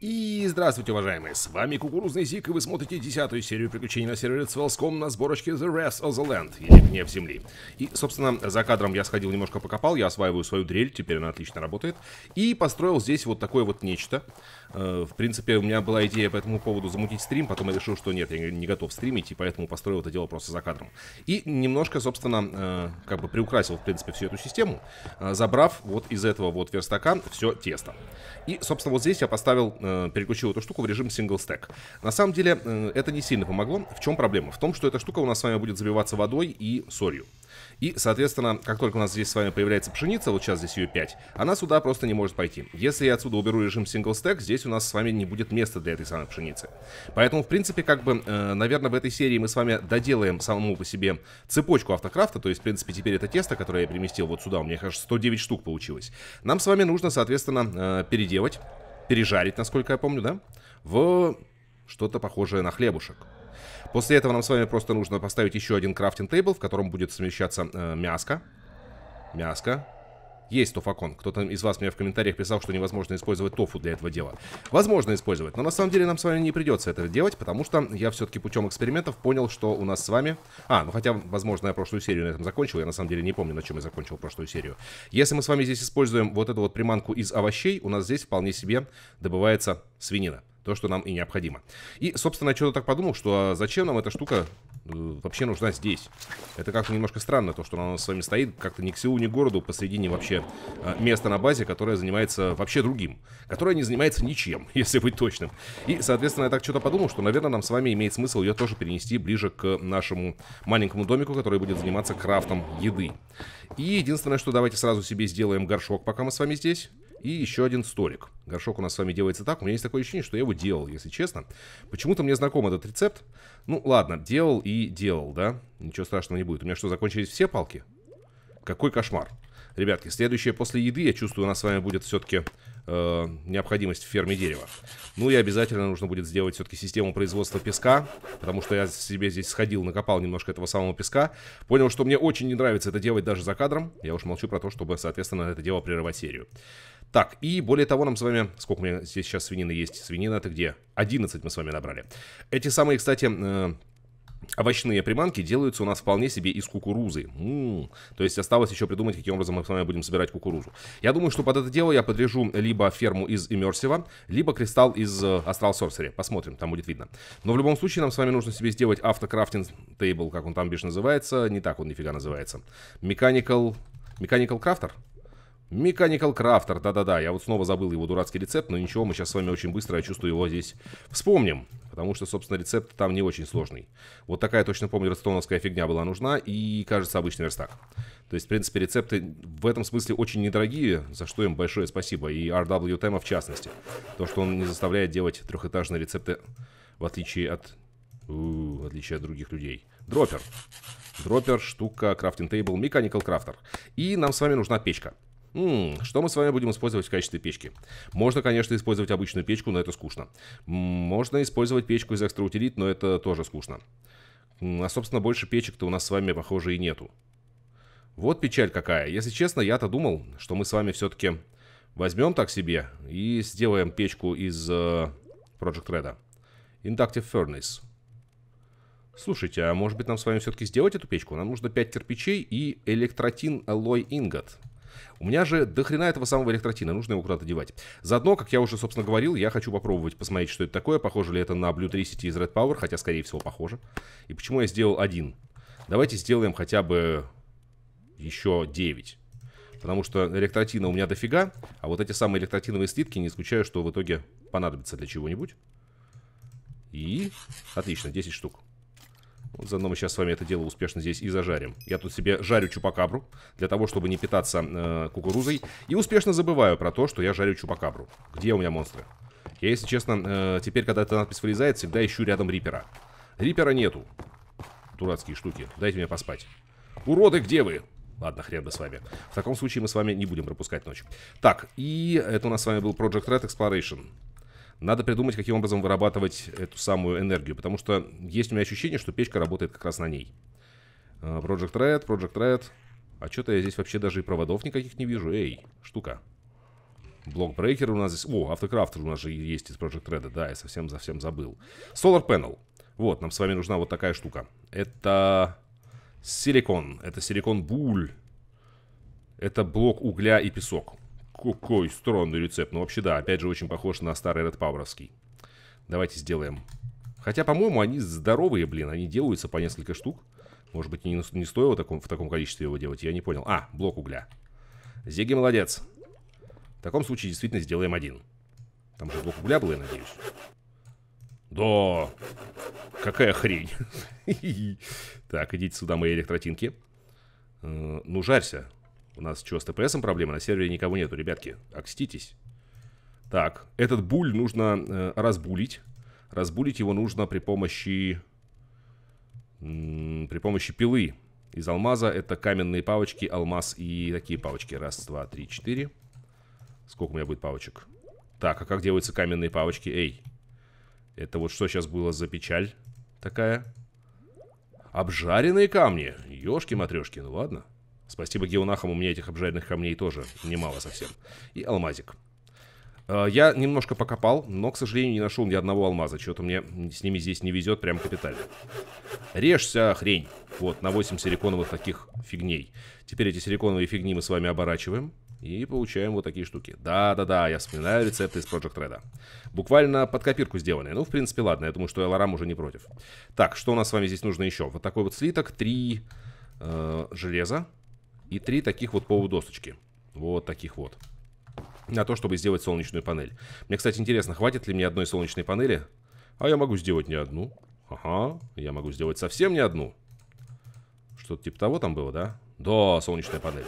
И здравствуйте, уважаемые, с вами Кукурузный Зик, и вы смотрите десятую серию приключений на сервере Swellscom на сборочке The Rest of the Land, или Гнев Земли. И, собственно, за кадром я сходил немножко покопал, я осваиваю свою дрель, теперь она отлично работает, и построил здесь вот такое вот нечто. Э, в принципе, у меня была идея по этому поводу замутить стрим, потом я решил, что нет, я не готов стримить, и поэтому построил это дело просто за кадром. И немножко, собственно, э, как бы приукрасил, в принципе, всю эту систему, э, забрав вот из этого вот верстака все тесто. И, собственно, вот здесь я поставил Э, переключил эту штуку в режим single stack. На самом деле э, это не сильно помогло. В чем проблема? В том, что эта штука у нас с вами будет забиваться водой и солью. И, соответственно, как только у нас здесь с вами появляется пшеница, вот сейчас здесь ее 5, она сюда просто не может пойти. Если я отсюда уберу режим single stack, здесь у нас с вами не будет места для этой самой пшеницы. Поэтому, в принципе, как бы, э, наверное, в этой серии мы с вами доделаем самому по себе цепочку автокрафта, то есть, в принципе, теперь это тесто, которое я переместил вот сюда, у меня, кажется, 109 штук получилось. Нам с вами нужно, соответственно, э, переделать пережарить, насколько я помню, да? В что-то похожее на хлебушек. После этого нам с вами просто нужно поставить еще один крафтинг тейбл, в котором будет совмещаться э, мяско. Мяско есть тофакон. Кто-то из вас мне в комментариях писал, что невозможно использовать тофу для этого дела. Возможно использовать, но на самом деле нам с вами не придется это делать, потому что я все-таки путем экспериментов понял, что у нас с вами... А, ну хотя, возможно, я прошлую серию на этом закончил, я на самом деле не помню, на чем я закончил прошлую серию. Если мы с вами здесь используем вот эту вот приманку из овощей, у нас здесь вполне себе добывается свинина то, что нам и необходимо. И, собственно, я что-то так подумал, что а зачем нам эта штука э, вообще нужна здесь? Это как-то немножко странно, то, что она у нас с вами стоит как-то ни к селу, ни к городу посредине вообще э, места на базе, которое занимается вообще другим. Которое не занимается ничем, если быть точным. И, соответственно, я так что-то подумал, что, наверное, нам с вами имеет смысл ее тоже перенести ближе к нашему маленькому домику, который будет заниматься крафтом еды. И единственное, что давайте сразу себе сделаем горшок, пока мы с вами здесь и еще один столик. Горшок у нас с вами делается так. У меня есть такое ощущение, что я его делал, если честно. Почему-то мне знаком этот рецепт. Ну, ладно, делал и делал, да? Ничего страшного не будет. У меня что, закончились все палки? Какой кошмар. Ребятки, следующее после еды, я чувствую, у нас с вами будет все-таки Э, необходимость в ферме дерева. Ну и обязательно нужно будет сделать все-таки систему производства песка, потому что я себе здесь сходил, накопал немножко этого самого песка. Понял, что мне очень не нравится это делать даже за кадром. Я уж молчу про то, чтобы, соответственно, это дело прерывать серию. Так, и более того, нам с вами... Сколько у меня здесь сейчас свинины есть? Свинина это где? 11 мы с вами набрали. Эти самые, кстати... Э, овощные приманки делаются у нас вполне себе из кукурузы. М-м-м. То есть осталось еще придумать, каким образом мы с вами будем собирать кукурузу. Я думаю, что под это дело я подрежу либо ферму из иммерсива, либо кристалл из э, астрал сорсери. Посмотрим, там будет видно. Но в любом случае нам с вами нужно себе сделать автокрафтинг тейбл, как он там бишь называется. Не так он нифига называется. Механикал, механикал крафтер, механикал крафтер, да-да-да, я вот снова забыл его дурацкий рецепт, но ничего, мы сейчас с вами очень быстро, я чувствую, его здесь вспомним. Потому что, собственно, рецепт там не очень сложный. Вот такая, точно помню, рационовская фигня была нужна и, кажется, обычный верстак. То есть, в принципе, рецепты в этом смысле очень недорогие, за что им большое спасибо. И RWTM в частности. То, что он не заставляет делать трехэтажные рецепты, в отличие от... У, в отличие от других людей. Дропер. Дропер, штука, крафтинг тейбл, механикал крафтер. И нам с вами нужна печка. М-м, что мы с вами будем использовать в качестве печки? Можно, конечно, использовать обычную печку, но это скучно. М-м, можно использовать печку из экстраутилит, но это тоже скучно. М-м, а, собственно, больше печек-то у нас с вами, похоже, и нету. Вот печаль какая. Если честно, я-то думал, что мы с вами все-таки возьмем так себе и сделаем печку из э, Project Red. Inductive Furnace. Слушайте, а может быть нам с вами все-таки сделать эту печку? Нам нужно 5 кирпичей и электротин алой ингот. У меня же дохрена этого самого электротина, нужно его куда-то девать. Заодно, как я уже, собственно, говорил, я хочу попробовать посмотреть, что это такое, похоже ли это на Blue 30 из Red Power, хотя, скорее всего, похоже. И почему я сделал один? Давайте сделаем хотя бы еще 9. Потому что электротина у меня дофига, а вот эти самые электротиновые слитки, не исключаю, что в итоге понадобятся для чего-нибудь. И... Отлично, 10 штук. Заодно мы сейчас с вами это дело успешно здесь и зажарим. Я тут себе жарю чупакабру, для того, чтобы не питаться э, кукурузой. И успешно забываю про то, что я жарю чупакабру. Где у меня монстры? Я, если честно, э, теперь, когда эта надпись вылезает, всегда ищу рядом рипера. Рипера нету. Дурацкие штуки. Дайте мне поспать. Уроды, где вы? Ладно, хрен бы с вами. В таком случае мы с вами не будем пропускать ночь. Так, и это у нас с вами был Project Red Exploration. Надо придумать, каким образом вырабатывать эту самую энергию, потому что есть у меня ощущение, что печка работает как раз на ней. А, Project Red, Project Red. А что-то я здесь вообще даже и проводов никаких не вижу. Эй, штука. Блокбрейкер у нас здесь... О, автокрафтер у нас же есть из Project Red. Да, я совсем-совсем забыл. Solar Panel. Вот, нам с вами нужна вот такая штука. Это силикон. Это силикон буль. Это блок угля и песок какой странный рецепт. Ну, вообще, да, опять же, очень похож на старый Red Power'овский. Давайте сделаем. Хотя, по-моему, они здоровые, блин. Они делаются по несколько штук. Может быть, не, не стоило таком, в таком количестве его делать. Я не понял. А, блок угля. Зеги, молодец. В таком случае действительно сделаем один. Там же блок угля был, я надеюсь. Да, какая хрень. Так, идите сюда, мои электротинки. Э, ну, жарься. У нас что, с ТПСом проблема, На сервере никого нету, ребятки. Окститесь. Так, этот буль нужно э, разбулить. Разбулить его нужно при помощи... при помощи пилы. Из алмаза это каменные палочки, алмаз и такие палочки. Раз, два, три, четыре. Сколько у меня будет палочек? Так, а как делаются каменные палочки? Эй, это вот что сейчас было за печаль такая? Обжаренные камни. ёшки матрешки, ну ладно. Спасибо геонахам, у меня этих обжаренных камней тоже немало совсем. И алмазик. Э, я немножко покопал, но, к сожалению, не нашел ни одного алмаза. чего то мне с ними здесь не везет прям капитально. Режься, хрень. Вот, на 8 силиконовых таких фигней. Теперь эти силиконовые фигни мы с вами оборачиваем. И получаем вот такие штуки. Да-да-да, я вспоминаю рецепты из Project Red. Буквально под копирку сделанные. Ну, в принципе, ладно, я думаю, что Эларам уже не против. Так, что у нас с вами здесь нужно еще? Вот такой вот слиток, три э, железа и три таких вот полудосочки. Вот таких вот. На то, чтобы сделать солнечную панель. Мне, кстати, интересно, хватит ли мне одной солнечной панели? А я могу сделать не одну. Ага, я могу сделать совсем не одну. Что-то типа того там было, да? Да, солнечная панель.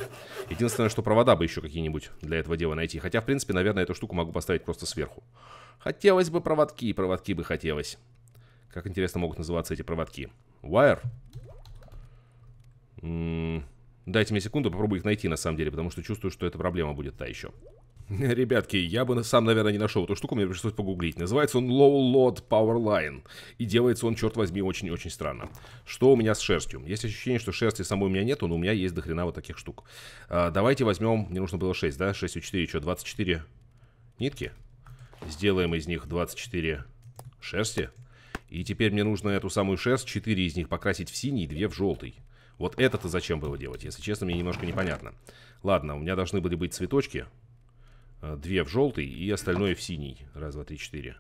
Единственное, что провода бы еще какие-нибудь для этого дела найти. Хотя, в принципе, наверное, эту штуку могу поставить просто сверху. Хотелось бы проводки, проводки бы хотелось. Как интересно могут называться эти проводки? Wire? М -м Дайте мне секунду, попробую их найти на самом деле, потому что чувствую, что эта проблема будет та еще. Ребятки, я бы сам, наверное, не нашел эту штуку, мне пришлось погуглить. Называется он Low Load Power Line. И делается он, черт возьми, очень-очень странно. Что у меня с шерстью? Есть ощущение, что шерсти самой у меня нету, но у меня есть дохрена вот таких штук. А, давайте возьмем, мне нужно было 6, да? 6 и 4, что, 24 нитки? Сделаем из них 24 шерсти. И теперь мне нужно эту самую шерсть, 4 из них покрасить в синий, 2 в желтый. Вот это-то зачем было делать? Если честно, мне немножко непонятно. Ладно, у меня должны были быть цветочки. Э, две в желтый и остальное в синий. Раз, два, три, четыре.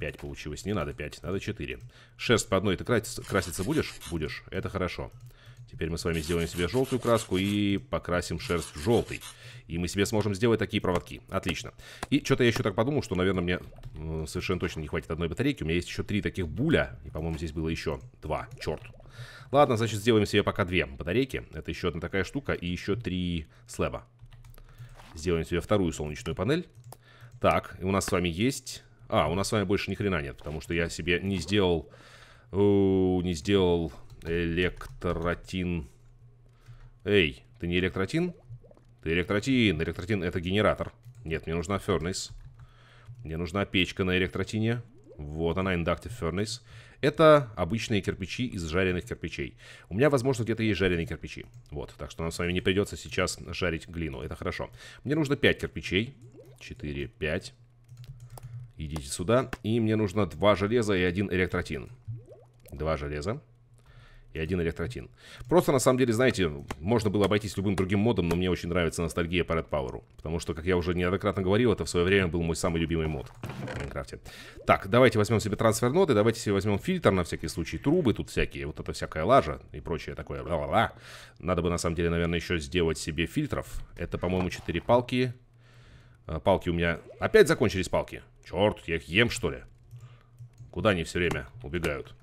Пять получилось. Не надо пять, надо четыре. Шерсть по одной ты краситься, будешь? Будешь. Это хорошо. Теперь мы с вами сделаем себе желтую краску и покрасим шерсть в желтый. И мы себе сможем сделать такие проводки. Отлично. И что-то я еще так подумал, что, наверное, мне совершенно точно не хватит одной батарейки. У меня есть еще три таких буля. И, по-моему, здесь было еще два. Черт. Ладно, значит, сделаем себе пока две батарейки. Это еще одна такая штука и еще три слэба. Сделаем себе вторую солнечную панель. Так, и у нас с вами есть... А, у нас с вами больше ни хрена нет, потому что я себе не сделал... не сделал электротин... Эй, ты не электротин? Ты электротин. Электротин это генератор. Нет, мне нужна фернис. Мне нужна печка на электротине. Вот она, Inductive Furnace. Это обычные кирпичи из жареных кирпичей. У меня, возможно, где-то есть жареные кирпичи. Вот, так что нам с вами не придется сейчас жарить глину. Это хорошо. Мне нужно 5 кирпичей. 4, 5. Идите сюда. И мне нужно 2 железа и 1 электротин. 2 железа и один электротин. Просто, на самом деле, знаете, можно было обойтись любым другим модом, но мне очень нравится ностальгия по Red Power. Потому что, как я уже неоднократно говорил, это в свое время был мой самый любимый мод в Майнкрафте. Так, давайте возьмем себе трансфер ноды, давайте себе возьмем фильтр на всякий случай, трубы тут всякие, вот это всякая лажа и прочее такое. Ла-ла-ла. Надо бы, на самом деле, наверное, еще сделать себе фильтров. Это, по-моему, 4 палки. Э, палки у меня... Опять закончились палки. Черт, я их ем, что ли? Куда они все время убегают?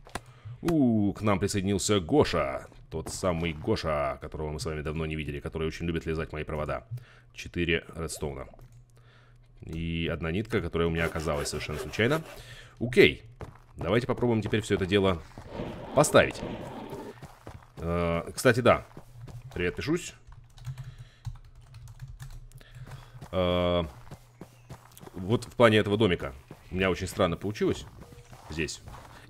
У, к нам присоединился Гоша. Тот самый Гоша, которого мы с вами давно не видели, который очень любит лизать мои провода. Четыре редстоуна. И одна нитка, которая у меня оказалась совершенно случайно. Окей. Давайте попробуем теперь все это дело поставить. Э кстати, да. Привет, пишусь. Э вот в плане этого домика. У меня очень странно получилось здесь.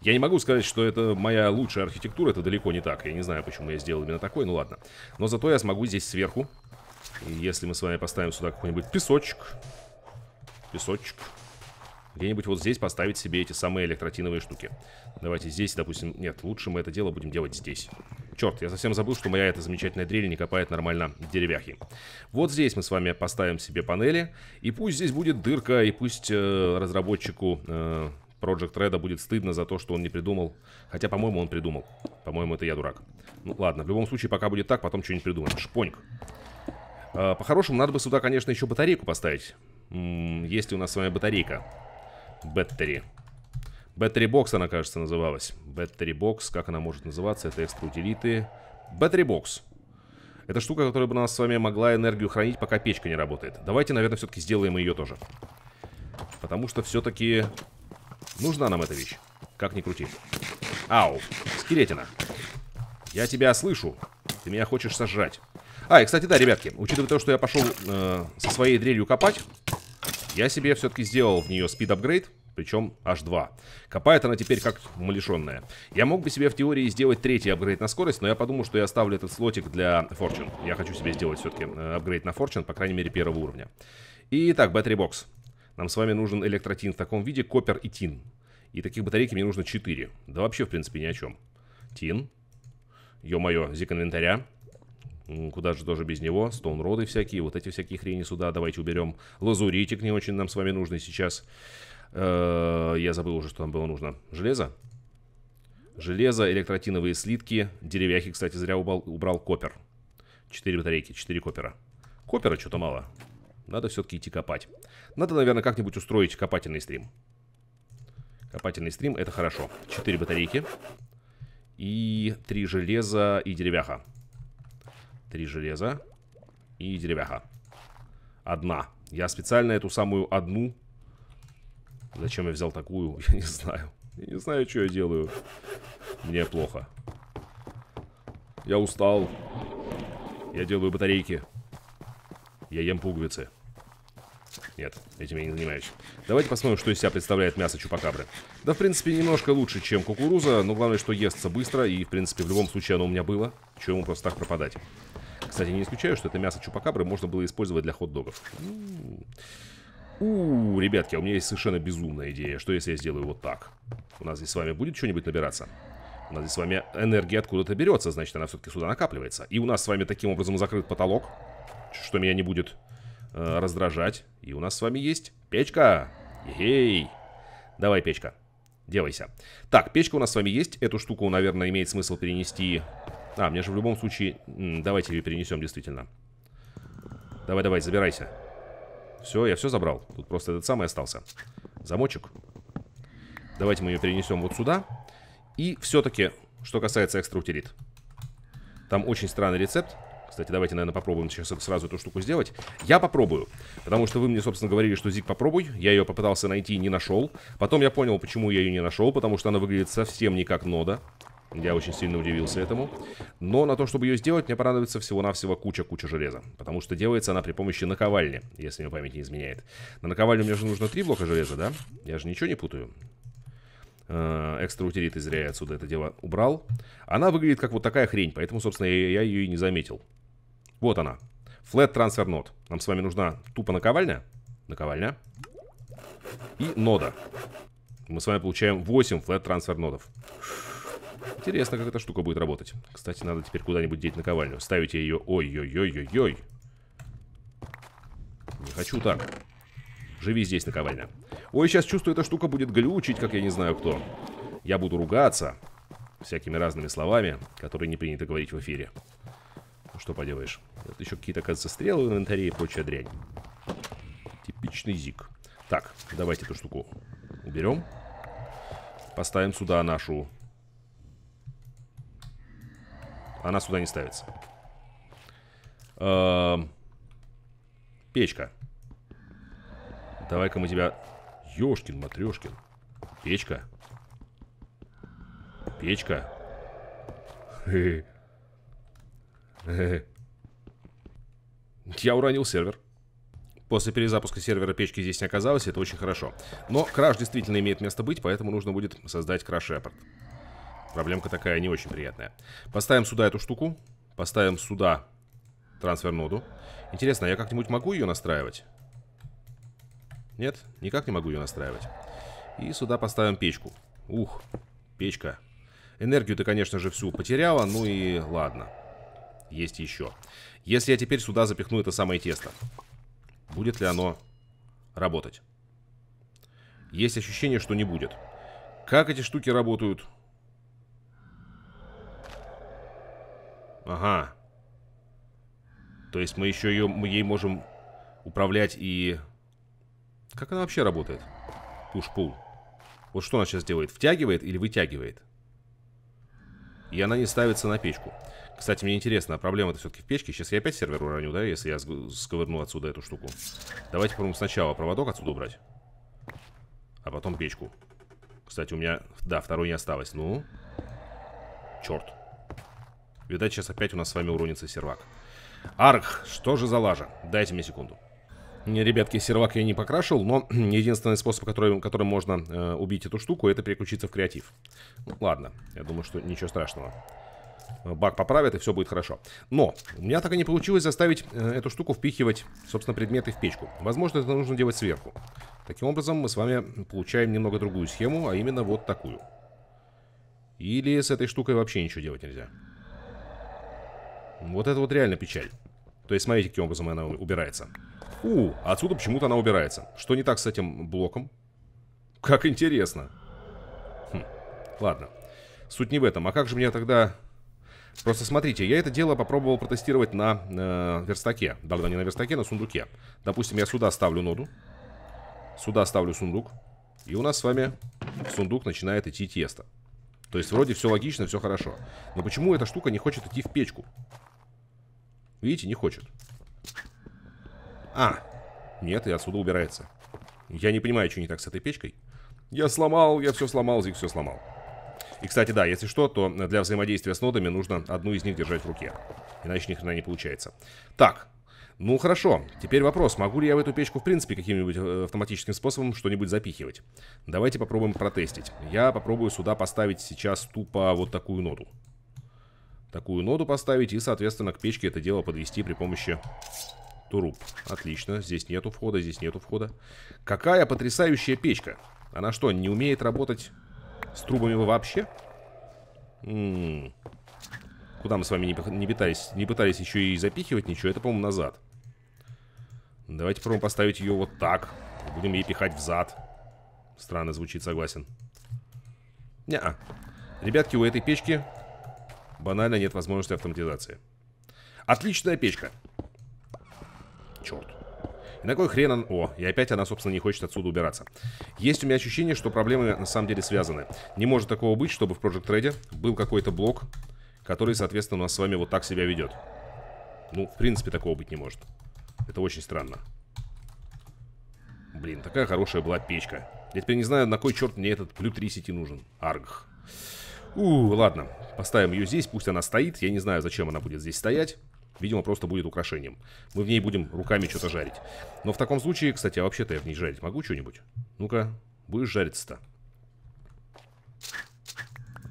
Я не могу сказать, что это моя лучшая архитектура, это далеко не так. Я не знаю, почему я сделал именно такой, ну ладно. Но зато я смогу здесь сверху. И если мы с вами поставим сюда какой-нибудь песочек, песочек, где-нибудь вот здесь поставить себе эти самые электротиновые штуки. Давайте здесь, допустим... Нет, лучше мы это дело будем делать здесь. Черт, я совсем забыл, что моя эта замечательная дрель не копает нормально деревяхи. Вот здесь мы с вами поставим себе панели. И пусть здесь будет дырка, и пусть э, разработчику... Э, Project Red а будет стыдно за то, что он не придумал. Хотя, по-моему, он придумал. По-моему, это я дурак. Ну, ладно, в любом случае, пока будет так, потом что-нибудь придумаем. Шпоньк. А, по-хорошему, надо бы сюда, конечно, еще батарейку поставить. есть ли у нас с вами батарейка? Беттери. Battery Box она, кажется, называлась. Battery Box, как она может называться? Это экстра утилиты. Battery Box. Это штука, которая бы нас с вами могла энергию хранить, пока печка не работает. Давайте, наверное, все-таки сделаем ее тоже. Потому что все-таки Нужна нам эта вещь. Как ни крути. Ау, скелетина. Я тебя слышу. Ты меня хочешь сожрать. А, и, кстати, да, ребятки, учитывая то, что я пошел э, со своей дрелью копать, я себе все-таки сделал в нее спид-апгрейд, причем H два. Копает она теперь как умалишенная. Я мог бы себе в теории сделать третий апгрейд на скорость, но я подумал, что я оставлю этот слотик для Fortune. Я хочу себе сделать все-таки э, апгрейд на Fortune, по крайней мере, первого уровня. Итак, Battery Box. Нам с вами нужен электротин в таком виде, копер и тин. И таких батарейки мне нужно 4. Да вообще, в принципе, ни о чем. Тин. Ё-моё, зик инвентаря. Куда же тоже без него? Стоунроды всякие, вот эти всякие хрени сюда. Давайте уберем. Лазуритик не очень нам с вами нужный сейчас. Э, я забыл уже, что нам было нужно. Железо? Железо, электротиновые слитки. Деревяхи, кстати, зря убрал, убрал копер. 4 батарейки, 4 копера. Копера что-то мало. Надо все-таки идти копать. Надо, наверное, как-нибудь устроить копательный стрим. Копательный стрим, это хорошо. Четыре батарейки. И три железа и деревяха. Три железа и деревяха. Одна. Я специально эту самую одну... Зачем я взял такую? Я не знаю. Я не знаю, что я делаю. Мне плохо. Я устал. Я делаю батарейки. Я ем пуговицы. Нет, этим я не занимаюсь. Давайте посмотрим, что из себя представляет мясо чупакабры. Да, в принципе, немножко лучше, чем кукуруза, но главное, что естся быстро, и, в принципе, в любом случае оно у меня было. Чего ему просто так пропадать? Кстати, не исключаю, что это мясо чупакабры можно было использовать для хот-догов. У, ребятки, а у меня есть совершенно безумная идея. Что если я сделаю вот так? У нас здесь с вами будет что-нибудь набираться? У нас здесь с вами энергия откуда-то берется, значит, она все-таки сюда накапливается. И у нас с вами таким образом закрыт потолок, что меня не будет э, раздражать. И у нас с вами есть печка. Ей! Давай, печка. делайся Так, печка у нас с вами есть. Эту штуку, наверное, имеет смысл перенести... А, мне же в любом случае... Давайте ее перенесем, действительно. Давай-давай, забирайся. Все, я все забрал. Тут просто этот самый остался. Замочек. Давайте мы ее перенесем вот сюда. И все-таки, что касается экстра Там очень странный рецепт. Кстати, давайте, наверное, попробуем сейчас сразу эту штуку сделать. Я попробую, потому что вы мне, собственно, говорили, что Зиг попробуй. Я ее попытался найти и не нашел. Потом я понял, почему я ее не нашел, потому что она выглядит совсем не как нода. Я очень сильно удивился этому. Но на то, чтобы ее сделать, мне понадобится всего-навсего куча-куча железа. Потому что делается она при помощи наковальни, если мне память не изменяет. На наковальню мне же нужно три блока железа, да? Я же ничего не путаю. Э, Экстра утилиты зря я отсюда это дело убрал. Она выглядит как вот такая хрень, поэтому, собственно, я, я ее и не заметил. Вот она. Flat Transfer Node. Нам с вами нужна тупо наковальня. Наковальня. И нода. Мы с вами получаем 8 Flat Transfer нодов. Интересно, как эта штука будет работать. Кстати, надо теперь куда-нибудь деть наковальню. Ставите ее... Ой-ой-ой-ой-ой. Не хочу так. Живи здесь, наковальня. Ой, сейчас чувствую, эта штука будет глючить, как я не знаю кто. Я буду ругаться всякими разными словами, которые не принято говорить в эфире что поделаешь. Это еще какие-то, кажется, стрелы в инвентаре и прочая дрянь. Типичный зик. Так, давайте эту штуку уберем. Поставим сюда нашу... Она сюда не ставится. Э -э Печка. Давай-ка мы тебя... Ёшкин, матрешкин. Печка. Печка. Хе -хе. Я уронил сервер. После перезапуска сервера печки здесь не оказалось, это очень хорошо. Но краш действительно имеет место быть, поэтому нужно будет создать краш-репорт. Проблемка такая не очень приятная. Поставим сюда эту штуку. Поставим сюда трансфер-ноду. Интересно, а я как-нибудь могу ее настраивать? Нет, никак не могу ее настраивать. И сюда поставим печку. Ух, печка. Энергию ты, конечно же, всю потеряла, ну и ладно. Ладно есть еще. Если я теперь сюда запихну это самое тесто, будет ли оно работать? Есть ощущение, что не будет. Как эти штуки работают? Ага. То есть мы еще ее, мы ей можем управлять и... Как она вообще работает? Пуш-пул. Вот что она сейчас делает? Втягивает или вытягивает? И она не ставится на печку. Кстати, мне интересно, а проблема-то все-таки в печке. Сейчас я опять сервер уроню, да, если я сковырну отсюда эту штуку. Давайте, по сначала проводок отсюда убрать. А потом печку. Кстати, у меня... Да, второй не осталось. Ну? Черт. Видать, сейчас опять у нас с вами уронится сервак. Арх, что же за лажа? Дайте мне секунду. Ребятки, сервак я не покрашивал, но единственный способ, которым, которым можно э, убить эту штуку, это переключиться в креатив. Ну, ладно, я думаю, что ничего страшного баг поправят, и все будет хорошо. Но у меня так и не получилось заставить э, эту штуку впихивать, собственно, предметы в печку. Возможно, это нужно делать сверху. Таким образом, мы с вами получаем немного другую схему, а именно вот такую. Или с этой штукой вообще ничего делать нельзя. Вот это вот реально печаль. То есть, смотрите, каким образом она убирается. У, отсюда почему-то она убирается. Что не так с этим блоком? Как интересно. Хм, ладно. Суть не в этом. А как же мне тогда Просто смотрите, я это дело попробовал протестировать на э, верстаке. Да-да, не на верстаке, на сундуке. Допустим, я сюда ставлю ноду. Сюда ставлю сундук. И у нас с вами в сундук начинает идти тесто. То есть вроде все логично, все хорошо. Но почему эта штука не хочет идти в печку? Видите, не хочет. А, нет, и отсюда убирается. Я не понимаю, что не так с этой печкой. Я сломал, я все сломал, Зик все сломал. И, кстати, да, если что, то для взаимодействия с нодами нужно одну из них держать в руке. Иначе ни хрена не получается. Так, ну хорошо, теперь вопрос, могу ли я в эту печку в принципе каким-нибудь э, автоматическим способом что-нибудь запихивать? Давайте попробуем протестить. Я попробую сюда поставить сейчас тупо вот такую ноду. Такую ноду поставить и, соответственно, к печке это дело подвести при помощи туруб. Отлично, здесь нету входа, здесь нету входа. Какая потрясающая печка! Она что, не умеет работать с трубами вы вообще? М -м -м. Куда мы с вами не, не, пытались, не пытались еще и запихивать ничего. Это, по-моему, назад. Давайте попробуем поставить ее вот так. Будем ей пихать в зад. Странно звучит, согласен. Неа. Ребятки, у этой печки банально нет возможности автоматизации. Отличная печка. Черт. И на кой хрен он... О, и опять она, собственно, не хочет отсюда убираться. Есть у меня ощущение, что проблемы на самом деле связаны. Не может такого быть, чтобы в Project Trade был какой-то блок, который, соответственно, у нас с вами вот так себя ведет. Ну, в принципе, такого быть не может. Это очень странно. Блин, такая хорошая была печка. Я теперь не знаю, на кой черт мне этот плю 3 сети нужен. Аргх. У, ладно, поставим ее здесь, пусть она стоит. Я не знаю, зачем она будет здесь стоять. Видимо, просто будет украшением. Мы в ней будем руками что-то жарить. Но в таком случае, кстати, а вообще-то я в ней жарить могу что-нибудь? Ну-ка, будешь жариться-то?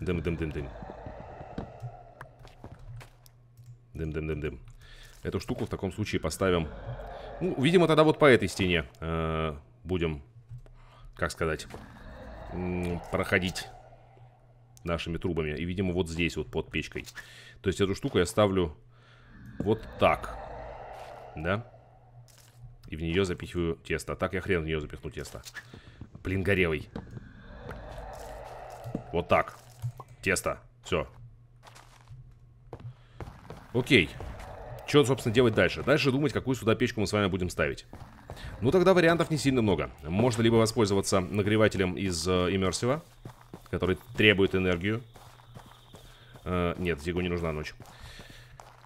Дым-дым-дым-дым. Дым-дым-дым-дым. Эту штуку в таком случае поставим... Ну, видимо, тогда вот по этой стене э, будем, как сказать, проходить нашими трубами. И, видимо, вот здесь вот под печкой. То есть эту штуку я ставлю вот так. Да? И в нее запихиваю тесто. Так я хрен в нее запихну тесто. Блин, горелый. Вот так. Тесто. Все. Окей. Что, собственно, делать дальше? Дальше думать, какую сюда печку мы с вами будем ставить. Ну, тогда вариантов не сильно много. Можно либо воспользоваться нагревателем из э, иммерсива, который требует энергию. Э, нет, его не нужна ночь.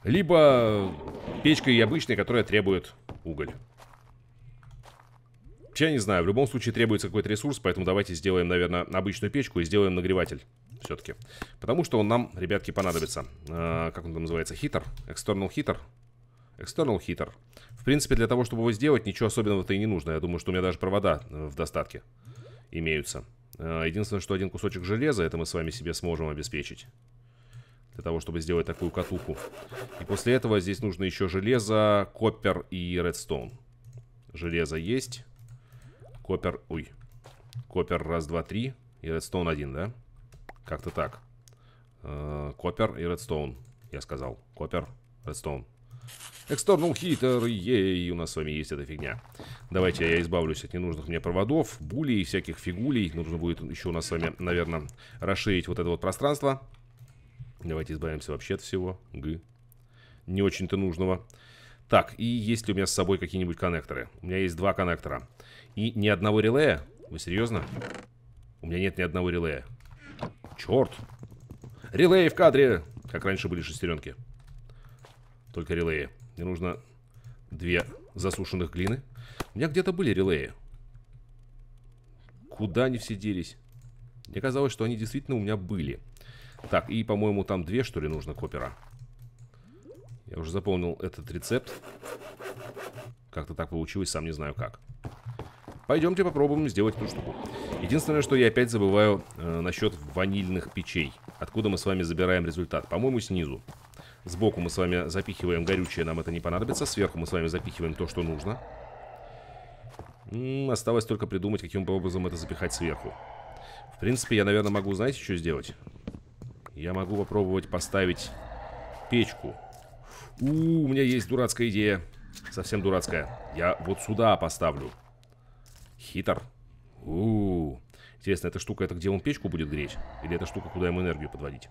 Либо печкой обычной, которая требует уголь. Я не знаю, в любом случае требуется какой-то ресурс, поэтому давайте сделаем, наверное, обычную печку и сделаем нагреватель все-таки. Потому что он нам, ребятки, понадобится. Э, как он там называется? Хитер? External heater? External heater. В принципе, для того, чтобы его сделать, ничего особенного-то и не нужно. Я думаю, что у меня даже провода э, в достатке имеются. А, единственное, что один кусочек железа, это мы с вами себе сможем обеспечить для того, чтобы сделать такую катуху. И после этого здесь нужно еще железо, копер и редстоун. Железо есть. копер, ой. копер раз, два, три. И редстоун один, да? Как-то так. Э, копер и редстоун, я сказал. Копер, редстоун. External Heater, ну, ей, у нас с вами есть эта фигня. Давайте я избавлюсь от ненужных мне проводов, булей, всяких фигулей. Нужно будет еще у нас с вами, наверное, расширить вот это вот пространство. Давайте избавимся вообще от всего. Г. Не очень-то нужного. Так, и есть ли у меня с собой какие-нибудь коннекторы? У меня есть два коннектора. И ни одного релея? Вы серьезно? У меня нет ни одного релея. Черт! Релеи в кадре! Как раньше были шестеренки. Только релеи. Мне нужно две засушенных глины. У меня где-то были релеи. Куда они все делись? Мне казалось, что они действительно у меня были. Так, и, по-моему, там две, что ли, нужно копера. Я уже запомнил этот рецепт. Как-то так получилось, сам не знаю как. Пойдемте попробуем сделать эту штуку. Единственное, что я опять забываю э, насчет ванильных печей. Откуда мы с вами забираем результат? По-моему, снизу. Сбоку мы с вами запихиваем горючее, нам это не понадобится. Сверху мы с вами запихиваем то, что нужно. М -м, осталось только придумать, каким образом это запихать сверху. В принципе, я, наверное, могу, знаете, что сделать? Я могу попробовать поставить печку. У, у меня есть дурацкая идея. Совсем дурацкая. Я вот сюда поставлю. Хитр. У, -у, -у. Интересно, эта штука, это где он печку будет греть? Или эта штука, куда ему энергию подводить?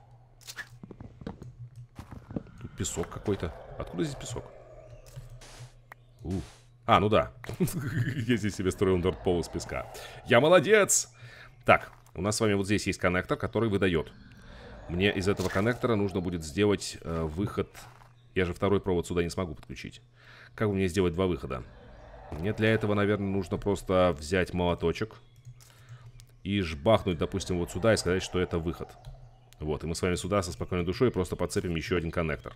Тут песок какой-то. Откуда здесь песок? У. А, ну да. Я здесь себе строил дорт пол из песка. Я молодец! Так, у нас с вами вот здесь есть коннектор, который выдает мне из этого коннектора нужно будет сделать э, выход... Я же второй провод сюда не смогу подключить. Как мне сделать два выхода? Мне для этого, наверное, нужно просто взять молоточек и жбахнуть, допустим, вот сюда и сказать, что это выход. Вот, и мы с вами сюда со спокойной душой просто подцепим еще один коннектор.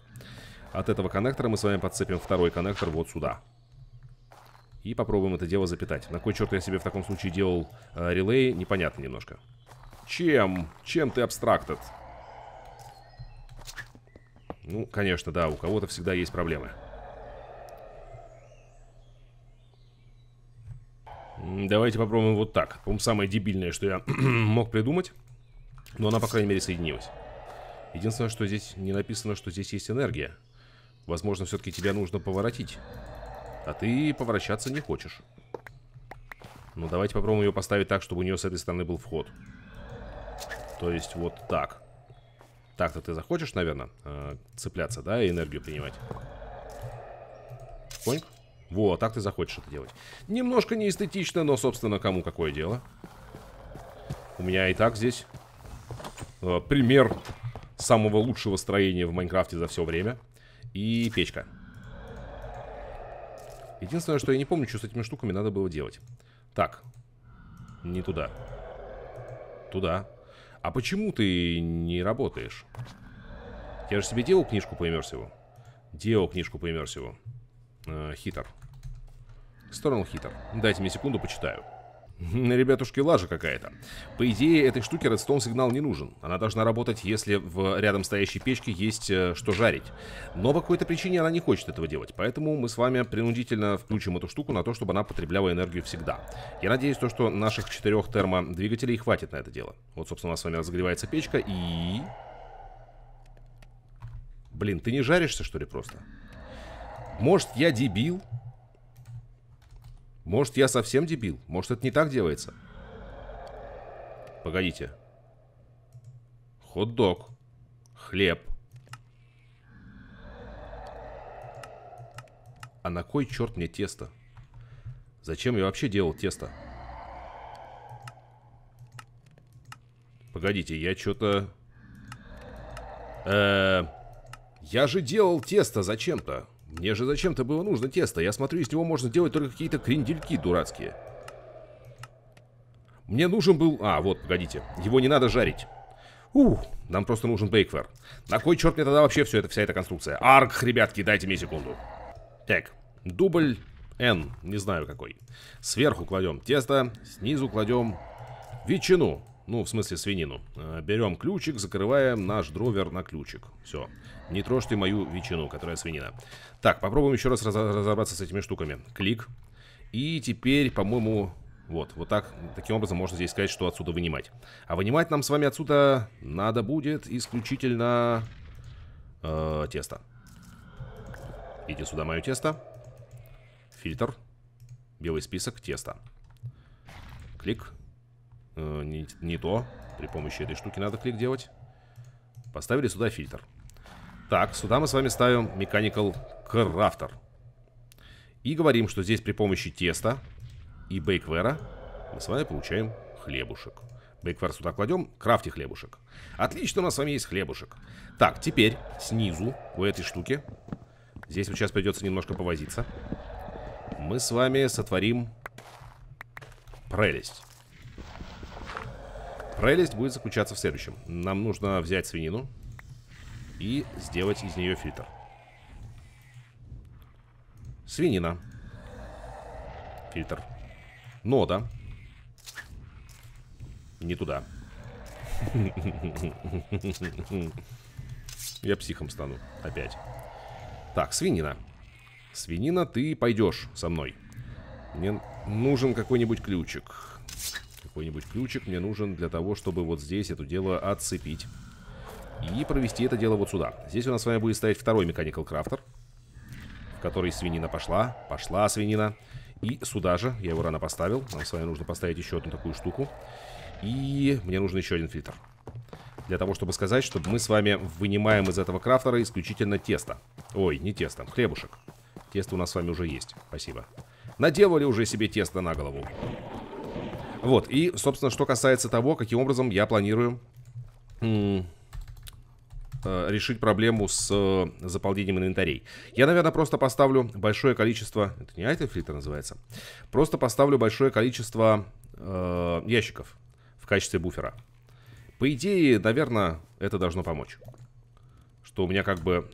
От этого коннектора мы с вами подцепим второй коннектор вот сюда. И попробуем это дело запитать. На кой черт я себе в таком случае делал э, релей, непонятно немножко. Чем? Чем ты абстрактед? Ну, конечно, да, у кого-то всегда есть проблемы. Давайте попробуем вот так. По-моему, самое дебильное, что я мог придумать. Но она, по крайней мере, соединилась. Единственное, что здесь не написано, что здесь есть энергия. Возможно, все-таки тебя нужно поворотить. А ты поворачиваться не хочешь. Ну, давайте попробуем ее поставить так, чтобы у нее с этой стороны был вход. То есть вот так. Так-то ты захочешь, наверное, э, цепляться, да, и энергию принимать. Понь? Вот, так ты захочешь это делать. Немножко неэстетично, но, собственно, кому какое дело. У меня и так здесь э, пример самого лучшего строения в Майнкрафте за все время. И печка. Единственное, что я не помню, что с этими штуками надо было делать. Так. Не туда. Туда. А почему ты не работаешь? Я же себе делал книжку по иммерсиву. Делал книжку по иммерсиву. Э, хитер. Сторон хитер. Дайте мне секунду, почитаю. Ребятушки, лажа какая-то. По идее, этой штуке редстоун сигнал не нужен. Она должна работать, если в рядом стоящей печке есть э, что жарить. Но по какой-то причине она не хочет этого делать. Поэтому мы с вами принудительно включим эту штуку на то, чтобы она потребляла энергию всегда. Я надеюсь, то, что наших четырех термодвигателей хватит на это дело. Вот, собственно, у нас с вами разогревается печка и... Блин, ты не жаришься, что ли, просто? Может, я дебил? Может, я совсем дебил? Может, это не так делается? Погодите. Хот-дог. Хлеб. А на кой черт мне тесто? Зачем я вообще делал тесто? Погодите, я что-то... Э -э я же делал тесто зачем-то. Мне же зачем-то было нужно тесто. Я смотрю, из него можно делать только какие-то крендельки дурацкие. Мне нужен был... А, вот, погодите. Его не надо жарить. Ух, нам просто нужен бейквер. На кой черт мне тогда вообще все это, вся эта конструкция? Арк, ребятки, дайте мне секунду. Так, дубль N, не знаю какой. Сверху кладем тесто, снизу кладем ветчину. Ну, в смысле свинину. Э, Берем ключик, закрываем наш дровер на ключик. Все. Не трожь ты мою ветчину, которая свинина. Так, попробуем еще раз раз разобраться с этими штуками. Клик. И теперь, по-моему, вот, вот так, таким образом можно здесь сказать, что отсюда вынимать. А вынимать нам с вами отсюда надо будет исключительно э, тесто. Иди сюда, мое тесто. Фильтр. Белый список, тесто. Клик. Э, не, не то. При помощи этой штуки надо клик делать. Поставили сюда фильтр. Так, сюда мы с вами ставим Mechanical Crafter. И говорим, что здесь при помощи теста и бейквера мы с вами получаем хлебушек. Бейквер сюда кладем, крафти хлебушек. Отлично, у нас с вами есть хлебушек. Так, теперь снизу у этой штуки, здесь вот сейчас придется немножко повозиться, мы с вами сотворим прелесть. Прелесть будет заключаться в следующем. Нам нужно взять свинину и сделать из нее фильтр. Свинина. Фильтр. Нода. Не туда. Я психом стану опять. Так, свинина. Свинина, ты пойдешь со мной. Мне нужен какой-нибудь ключик. Какой-нибудь ключик мне нужен для того, чтобы вот здесь это дело отцепить и провести это дело вот сюда. Здесь у нас с вами будет стоять второй Mechanical крафтер, в который свинина пошла, пошла свинина. И сюда же, я его рано поставил, нам с вами нужно поставить еще одну такую штуку. И мне нужен еще один фильтр. Для того, чтобы сказать, чтобы мы с вами вынимаем из этого крафтера исключительно тесто. Ой, не тесто, хлебушек. Тесто у нас с вами уже есть, спасибо. Наделали уже себе тесто на голову. Вот, и, собственно, что касается того, каким образом я планирую Э, решить проблему с э, заполнением инвентарей. Я, наверное, просто поставлю большое количество... Это не item фильтр называется. Просто поставлю большое количество э, ящиков в качестве буфера. По идее, наверное, это должно помочь. Что у меня как бы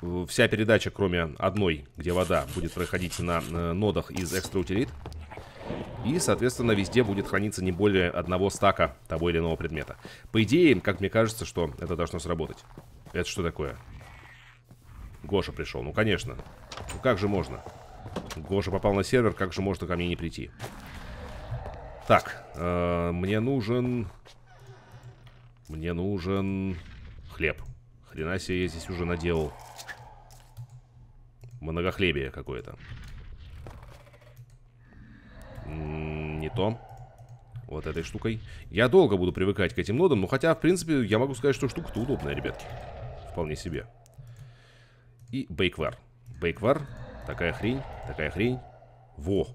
э, вся передача, кроме одной, где вода, будет проходить на э, нодах из экстра утилит. И, соответственно, везде будет храниться не более одного стака того или иного предмета. По идее, как мне кажется, что это должно сработать. Это что такое? Гоша пришел. Ну, конечно. Ну, как же можно? Гоша попал на сервер, как же можно ко мне не прийти? Так, э, мне нужен... Мне нужен хлеб. Хрена себе я здесь уже наделал. Многохлебие какое-то. Не то. Вот этой штукой. Я долго буду привыкать к этим нодам, но хотя, в принципе, я могу сказать, что штука-то удобная, ребятки. Вполне себе. И бейквар. Бейквар. Такая хрень, такая хрень. Во.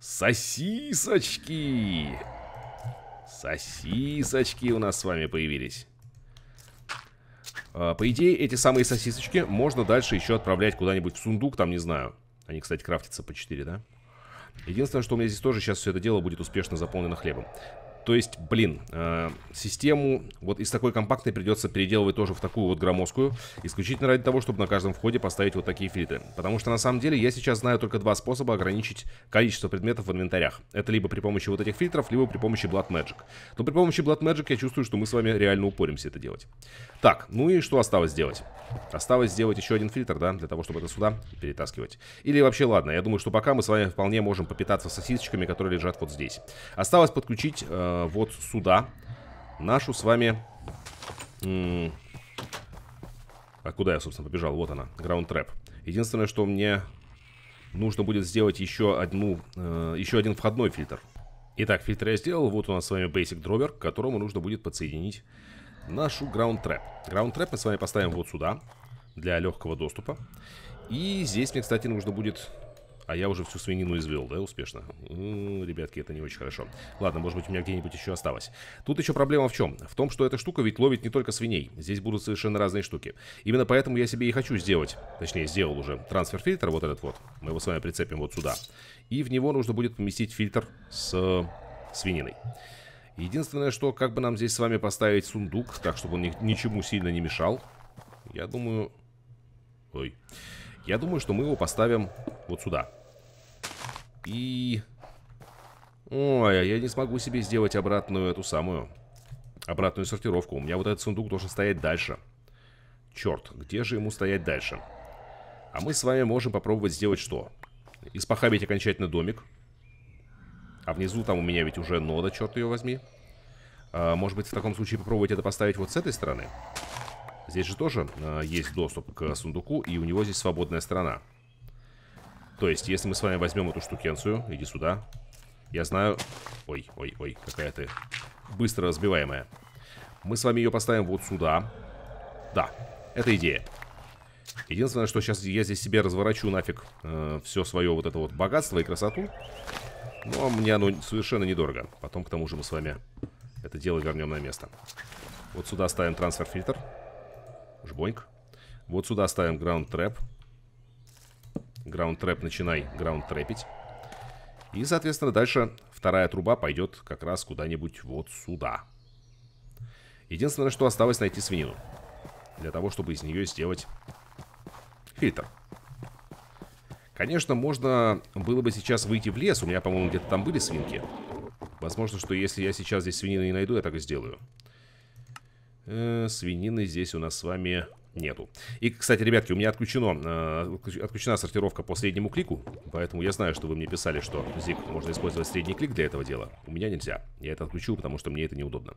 Сосисочки! Сосисочки у нас с вами появились. А, по идее, эти самые сосисочки можно дальше еще отправлять куда-нибудь в сундук, там, не знаю. Они, кстати, крафтятся по 4, да? Единственное, что у меня здесь тоже сейчас все это дело будет успешно заполнено хлебом. То есть, блин, э, систему вот из такой компактной придется переделывать тоже в такую вот громоздкую, исключительно ради того, чтобы на каждом входе поставить вот такие фильтры. Потому что на самом деле я сейчас знаю только два способа ограничить количество предметов в инвентарях. Это либо при помощи вот этих фильтров, либо при помощи Blood Magic. Но при помощи Blood Magic я чувствую, что мы с вами реально упоримся это делать. Так, ну и что осталось сделать? Осталось сделать еще один фильтр, да, для того, чтобы это сюда перетаскивать. Или вообще, ладно, я думаю, что пока мы с вами вполне можем попитаться сосисочками, которые лежат вот здесь. Осталось подключить... Э Э, вот сюда нашу с вами... А куда я, собственно, побежал? Вот она, Ground Trap. Единственное, что мне нужно будет сделать еще одну, э, еще один входной фильтр. Итак, фильтр я сделал. Вот у нас с вами Basic Dropper, к которому нужно будет подсоединить нашу Ground Trap. Ground Trap мы с вами поставим вот сюда, для легкого доступа. И здесь мне, кстати, нужно будет а я уже всю свинину извел, да, успешно? ребятки, это не очень хорошо. Ладно, может быть, у меня где-нибудь еще осталось. Тут еще проблема в чем? В том, что эта штука ведь ловит не только свиней. Здесь будут совершенно разные штуки. Именно поэтому я себе и хочу сделать, точнее, сделал уже трансфер-фильтр, вот этот вот. Мы его с вами прицепим вот сюда. И в него нужно будет поместить фильтр с свининой. Единственное, что как бы нам здесь с вами поставить сундук, так, чтобы он ни ничему сильно не мешал. Я думаю... Ой. Я думаю, что мы его поставим вот сюда. И... Ой, а я не смогу себе сделать обратную эту самую... Обратную сортировку. У меня вот этот сундук должен стоять дальше. Черт, где же ему стоять дальше? А мы с вами можем попробовать сделать что? Испохабить окончательно домик. А внизу там у меня ведь уже нода, черт ее возьми. А, может быть, в таком случае попробовать это поставить вот с этой стороны? Здесь же тоже а, есть доступ к сундуку, и у него здесь свободная сторона. То есть, если мы с вами возьмем эту штукенцию, иди сюда. Я знаю... Ой, ой, ой, какая ты быстро разбиваемая. Мы с вами ее поставим вот сюда. Да, это идея. Единственное, что сейчас я здесь себе разворачу нафиг э, все свое вот это вот богатство и красоту. Но мне оно совершенно недорого. Потом, к тому же, мы с вами это дело вернем на место. Вот сюда ставим трансфер-фильтр. Жбоньк. Вот сюда ставим граунд трэп. Граунд трэп начинай граунд трэпить. И, соответственно, дальше вторая труба пойдет как раз куда-нибудь вот сюда. Единственное, что осталось найти свинину. Для того, чтобы из нее сделать фильтр. Конечно, можно было бы сейчас выйти в лес. У меня, по-моему, где-то там были свинки. Возможно, что если я сейчас здесь свинины не найду, я так и сделаю. Э, свинины здесь у нас с вами нету. И, кстати, ребятки, у меня отключено, э, отключена сортировка по среднему клику, поэтому я знаю, что вы мне писали, что ZIP можно использовать средний клик для этого дела. У меня нельзя. Я это отключу, потому что мне это неудобно.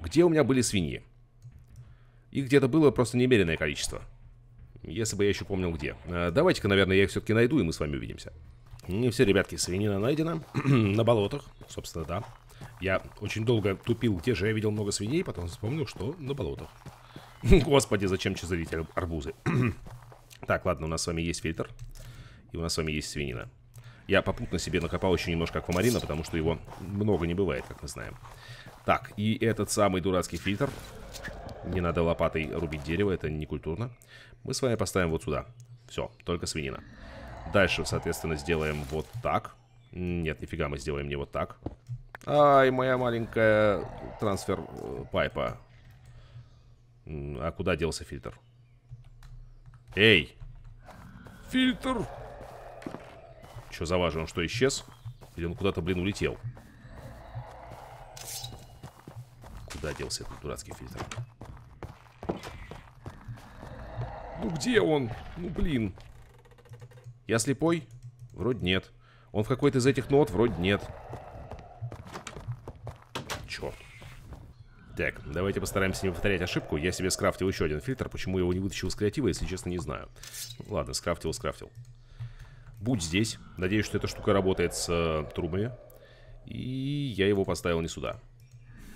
Где у меня были свиньи? Их где-то было просто немереное количество. Если бы я еще помнил где. Э, Давайте-ка, наверное, я их все-таки найду, и мы с вами увидимся. Не ну все, ребятки, свинина найдена на болотах, собственно, да. Я очень долго тупил, где же я видел много свиней, потом вспомнил, что на болотах. Господи, зачем чизовить арбузы? так, ладно, у нас с вами есть фильтр. И у нас с вами есть свинина. Я попутно себе накопал еще немножко аквамарина, потому что его много не бывает, как мы знаем. Так, и этот самый дурацкий фильтр. Не надо лопатой рубить дерево, это не культурно. Мы с вами поставим вот сюда. Все, только свинина. Дальше, соответственно, сделаем вот так. Нет, нифига, мы сделаем не вот так. Ай, моя маленькая трансфер э, пайпа. А куда делся фильтр? Эй! Фильтр! Что за важа? Он что, исчез? Или он куда-то, блин, улетел? Куда делся этот дурацкий фильтр? Ну где он? Ну блин. Я слепой? Вроде нет. Он в какой-то из этих нот? Вроде нет. Так, давайте постараемся не повторять ошибку. Я себе скрафтил еще один фильтр. Почему я его не вытащил из креатива, если честно, не знаю. Ладно, скрафтил, скрафтил. Будь здесь. Надеюсь, что эта штука работает с э, трубами. И я его поставил не сюда.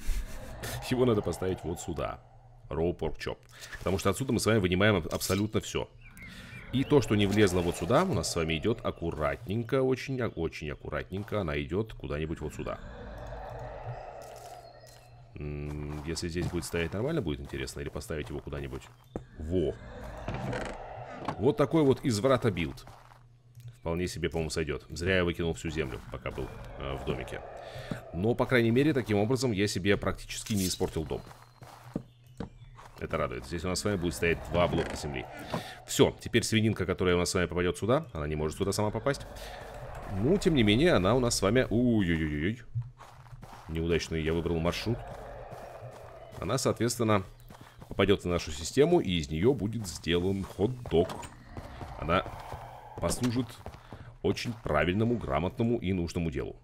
Его надо поставить вот сюда. Raw Pork Chop. Потому что отсюда мы с вами вынимаем абсолютно все. И то, что не влезло вот сюда, у нас с вами идет аккуратненько, очень-очень а, аккуратненько. Она идет куда-нибудь вот сюда. Если здесь будет стоять нормально, будет интересно. Или поставить его куда-нибудь. Во. Вот такой вот изврата билд. Вполне себе, по-моему, сойдет. Зря я выкинул всю землю, пока был э, в домике. Но, по крайней мере, таким образом я себе практически не испортил дом. Это радует. Здесь у нас с вами будет стоять два блока земли. Все, теперь свининка, которая у нас с вами попадет сюда. Она не может сюда сама попасть. Ну, тем не менее, она у нас с вами... Ой-ой-ой-ой. Неудачный я выбрал маршрут. Она, соответственно, попадет в нашу систему, и из нее будет сделан хот-дог. Она послужит очень правильному, грамотному и нужному делу.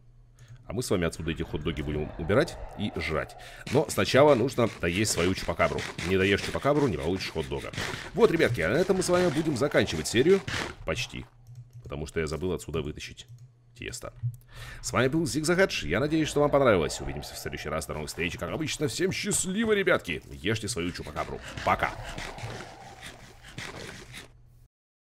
А мы с вами отсюда эти хот-доги будем убирать и жрать. Но сначала нужно доесть свою чупакабру. Не доешь чупакабру, не получишь хот-дога. Вот, ребятки, а на этом мы с вами будем заканчивать серию. Почти. Потому что я забыл отсюда вытащить Тиеста. С вами был Зигзагадж, Я надеюсь, что вам понравилось. Увидимся в следующий раз до новых встреч, Как обычно, всем счастливо, ребятки. Ешьте свою чупакабру. Пока.